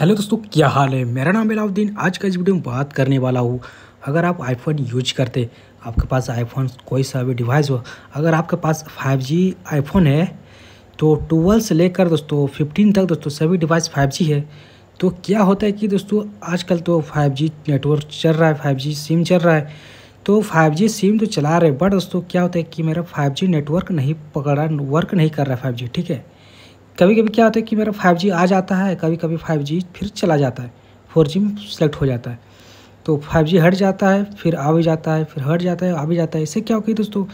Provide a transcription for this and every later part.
hello दोस्तों क्या हाल है मेरा नाम अलाउद्दीन आज का इस वीडियो में बात करने वाला हूँ अगर आप आईफोन यूज करते आपके पास आईफोन कोई सा भी डिवाइस हो अगर आपके पास 5G आईफोन है तो ट्वेल्व से लेकर दोस्तों फिफ्टीन तक दोस्तों सभी डिवाइस 5G है तो क्या होता है कि दोस्तों आजकल तो 5G नेटवर्क चल रहा है फाइव सिम चल रहा है तो फाइव सिम तो चला रहे बट दोस्तों क्या होता है कि मेरा फाइव नेटवर्क नहीं पकड़ा वर्क नहीं कर रहा है ठीक है कभी कभी क्या होता है कि मेरा फाइव जी आ जाता है कभी कभी फाइव जी फिर चला जाता है फोर जी सेलेक्ट हो जाता है तो फाइव जी हट जाता है फिर आ भी जाता है फिर हट जाता है आ भी जाता है इससे क्या होगी दोस्तों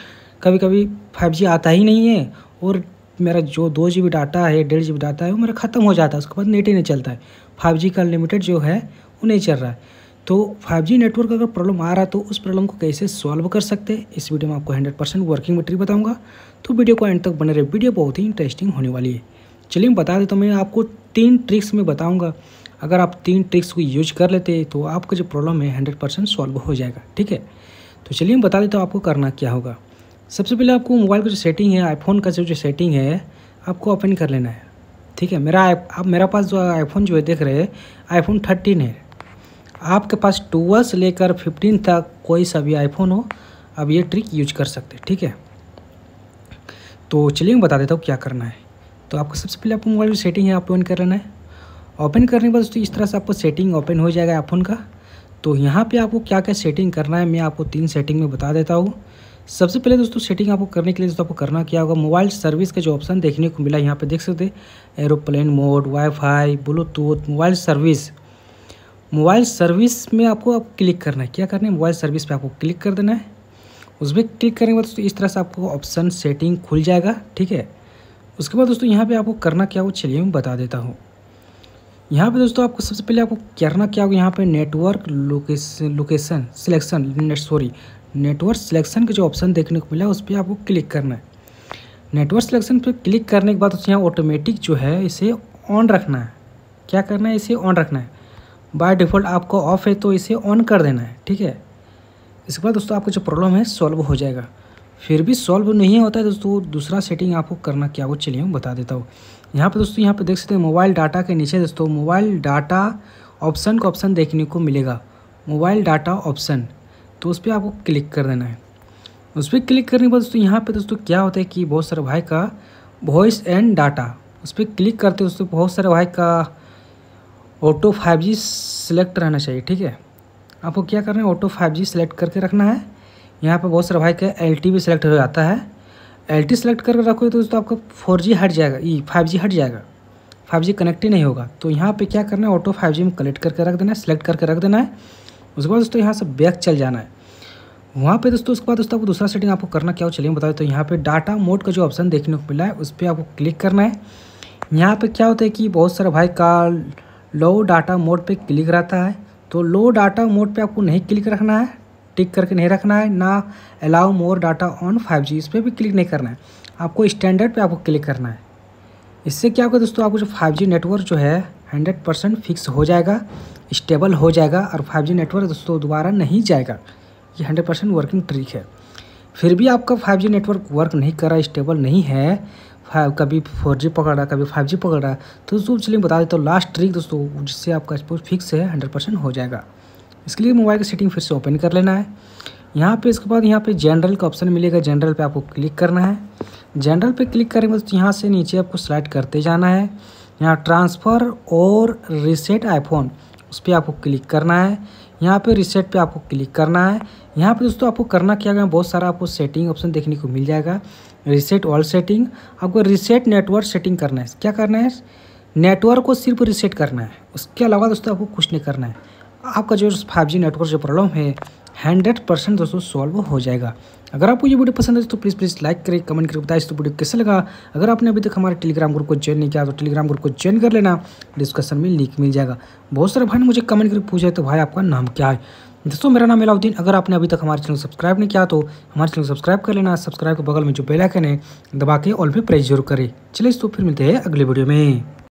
कभी कभी फाइव जी आता ही नहीं है और मेरा जो दो जी बी डाटा है डेढ़ जी बी डाटा है वो मेरा ख़त्म हो जाता है उसके बाद नेट ही नहीं चलता है फाइव जी का अनलिमिटेड जो है वो नहीं चल रहा है तो जी नेटवर्क अगर प्रॉब्लम आ रहा है तो उस प्रॉब्लम को कैसे सॉल्व कर सकते हैं इस वीडियो में आपको हंड्रेड परसेंट वर्किंग मटेरियल बताऊँगा तो वीडियो को एंड तक बने रहे वीडियो बहुत ही इंटरेस्टिंग होने वाली है चलिए मैं बता देता हूँ मैं आपको तीन ट्रिक्स में बताऊँगा अगर आप तीन ट्रिक्स को यूज कर लेते तो आपका जो प्रॉब्लम है हंड्रेड परसेंट सॉल्व हो जाएगा ठीक है तो चलिए मैं बता देता हूँ आपको करना क्या होगा सबसे पहले आपको मोबाइल का जो सेटिंग है आईफोन का जो जो सेटिंग है आपको ओपन कर लेना है ठीक है मेरा आप मेरा पास जो आईफोन जो है देख रहे हैं आईफोन थर्टीन है आपके पास टूअल लेकर फिफ्टीन तक कोई सा भी आईफोन हो आप ये ट्रिक यूज कर सकते हैं ठीक है तो चलिए मैं बता देता हूँ क्या करना है तो आपको सबसे पहले आपको मोबाइल सेटिंग है आप ओपन कर लेना है ओपन करने के बाद दोस्तों इस तरह से आपको सेटिंग ओपन हो जाएगा आईफोन का तो यहाँ पे आपको क्या क्या सेटिंग करना है मैं आपको तीन सेटिंग में बता देता हूँ सबसे पहले दोस्तों सेटिंग आपको करने के लिए दोस्तों आपको करना क्या होगा मोबाइल सर्विस का जो ऑप्शन देखने को मिला यहाँ पे देख सकते aeroplane mode wifi bluetooth mobile service mobile service में आपको आप क्लिक करना है क्या करना है मोबाइल सर्विस पे आपको क्लिक कर देना है उसमें क्लिक करने के बाद दोस्तों इस तरह से आपको ऑप्शन सेटिंग खुल जाएगा ठीक है उसके बाद दोस्तों यहाँ पे आपको करना क्या हो चलिए मैं बता देता हूँ यहाँ पे दोस्तों आपको सबसे पहले आपको करना क्या हो यहाँ पे network location location selection net sorry network selection का जो ऑप्शन देखने को मिला उस पर आपको क्लिक करना है नेटवर्क सिलेक्शन पर क्लिक करने के बाद दोस्तों यहाँ ऑटोमेटिक जो है इसे ऑन रखना है क्या करना है इसे ऑन रखना है बाय डिफ़ॉल्ट आपको ऑफ है तो इसे ऑन कर देना है ठीक है इसके बाद दोस्तों आपको जो प्रॉब्लम है सॉल्व हो जाएगा फिर भी सॉल्व नहीं होता है दोस्तों दूसरा सेटिंग आपको करना क्या वो चलिए मैं बता देता हूँ यहाँ पर दोस्तों यहाँ पर देख सकते हैं मोबाइल डाटा के नीचे दोस्तों मोबाइल डाटा ऑप्शन का ऑप्शन देखने को मिलेगा मोबाइल डाटा ऑप्शन तो उस पर आपको क्लिक कर देना है उस पर क्लिक करने के बाद दोस्तों यहाँ पे दोस्तों क्या होता है कि बहुत सारे भाई का वॉइस एंड डाटा उस पर क्लिक करते दोस्तों बहुत सारे भाई का ऑटो फाइव जी सेलेक्ट रहना चाहिए ठीक है आपको क्या करना है ऑटो फाइव जी सेलेक्ट करके रखना है यहाँ पर बहुत सारे भाई के एल टी भी सिलेक्ट हो जाता है एल टी सेलेक्ट करके रखोगे तो दोस्तों आपका फोर जी हट जाएगा ई फाइव जी हट जाएगा फाइव जी कनेक्ट ही नहीं होगा तो यहाँ पे क्या करना है ऑटो फाइव जी में कलेक्ट करके रख देना है सेलेक्ट करके रख देना है उसके बाद दोस्तों यहाँ से बैक चल जाना है वहाँ पे दोस्तों उसके बाद दोस्तों आपको दूसरा सेटिंग आपको करना क्या हो चलिए बताए तो यहाँ पे डाटा मोड का जो ऑप्शन देखने को मिला है उस पर आपको क्लिक करना है यहाँ पर क्या होता है कि बहुत सारे भाई का लो डाटा मोड पर क्लिक रहता है तो लो डाटा मोड पे आपको नहीं क्लिक रखना है टिक करके नहीं रखना है ना allow more data on five G इस पर भी क्लिक नहीं करना है आपको स्टैंडर्ड पे आपको क्लिक करना है इससे क्या होगा दोस्तों आपको जो फाइव जी नेटवर्क जो है हंड्रेड परसेंट फिक्स हो जाएगा स्टेबल हो जाएगा और फाइव जी नेटवर्क दोस्तों दोबारा नहीं जाएगा ये हंड्रेड परसेंट वर्किंग ट्रिक है फिर भी आपका फाइव जी नेटवर्क वर्क नहीं कर रहा स्टेबल नहीं है कभी फोर जी पकड़ रहा कभी फाइव जी पकड़ रहा तो दोस्तों चलिए बता देता हूँ लास्ट ट्रिक दोस्तों जिससे आपका फिक्स है हंड्रेड परसेंट हो जाएगा इसके लिए मोबाइल की सेटिंग फिर से ओपन कर लेना है यहाँ पे इसके बाद यहाँ पे जनरल का ऑप्शन मिलेगा जनरल पे आपको क्लिक करना है जनरल पे क्लिक करेंगे तो यहाँ से नीचे आपको सेलेक्ट करते जाना है यहाँ ट्रांसफ़र और रिसेट आईफोन उस पर आपको क्लिक करना है यहाँ पे रिसेट पे आपको क्लिक करना है यहाँ पे दोस्तों आपको करना क्या गया बहुत सारा आपको सेटिंग ऑप्शन देखने को मिल जाएगा रिसेट ऑल सेटिंग आपको रिसेट नेटवर्क सेटिंग करना है क्या करना है नेटवर्क को सिर्फ रिसेट करना है उसके अलावा दोस्तों आपको कुछ नहीं करना है आपका जो फाइव जी नेटवर्क जो प्रॉब्लम है हंड्रेड परसेंट दोस्तों सॉल्व हो जाएगा अगर आपको ये वीडियो पसंद है तो प्लीज़ प्लीज़ लाइक करें कमेंट करके बताएं तो वीडियो कैसे लगा अगर आपने अभी तक हमारे टेलीग्राम ग्रुप को ज्वाइन नहीं किया तो टेलीग्राम ग्रुप को ज्वाइन कर लेना डिस्कशन में लिंक मिल जाएगा बहुत सारे भाई ने मुझे कमेंट करके पूछा है तो भाई आपका नाम क्या है दोस्तों मेरा नाम अलाउद्दीन अगर आपने अभी तक हमारे चैनल सब्सक्राइब नहीं किया तो हमारे चैनल सब्सक्राइब कर लेना सब्सक्राइब के बगल में जो बेलाइकन है दबा के ऑल पे प्रेस जरूर करें चलिए तो फिर मिलते हैं अगले वीडियो में